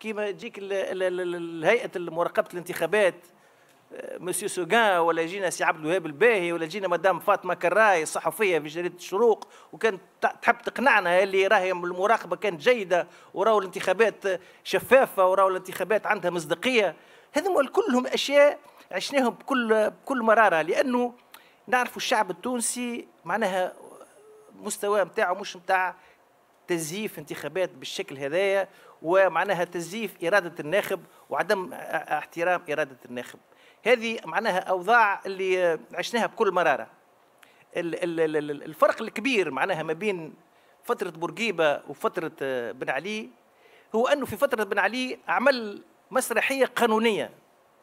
كيما تجيك الهيئه مراقبه الانتخابات مسيو آه، سوغان ولا يجينا سي عبد الوهاب الباهي ولا يجينا مدام فاطمه كراي الصحفيه في جريده الشروق وكانت تحب تقنعنا اللي راهي المراقبه كانت جيده وراو الانتخابات شفافه وراو الانتخابات عندها مصداقيه هذوما كلهم اشياء عشناهم بكل بكل مراره لانه نعرفوا الشعب التونسي معناها مستواه نتاعو مش نتاع تزييف انتخابات بالشكل هذايا ومعناها تزييف إرادة الناخب وعدم احترام إرادة الناخب هذه معناها أوضاع اللي عشناها بكل مرارة الفرق الكبير معناها ما بين فترة بورقيبة وفترة آه، بن علي هو أنه في فترة بن علي عمل مسرحية قانونية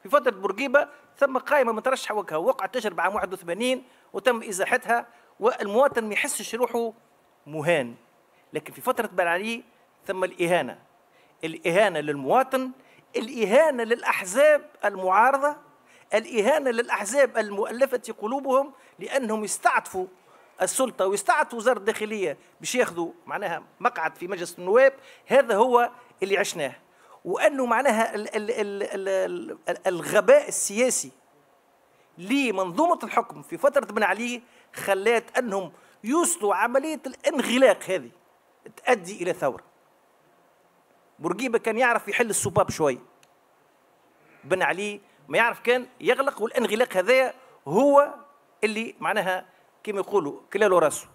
في فترة بورقيبة ثم قائمة مترشحة وكها وقعت تجربة عام 81 وتم إزاحتها والمواطن ما يحسش روحه مهان لكن في فترة بن علي ثم الإهانة الإهانة للمواطن الإهانة للأحزاب المعارضة الإهانة للأحزاب المؤلفة قلوبهم لأنهم يستعطفوا السلطة ويستعطفوا وزارة الداخلية باش ياخذوا معناها مقعد في مجلس النواب هذا هو اللي عشناه وأنه معناها ال ال ال ال ال الغباء السياسي لمنظومة الحكم في فترة بن علي خلات أنهم يوصلوا عملية الانغلاق هذه تؤدي الى ثوره بورقيبه كان يعرف يحل السباب شويه بن علي ما يعرف كان يغلق والانغلاق هذايا هو اللي معناها كما يقولوا كلاله راسه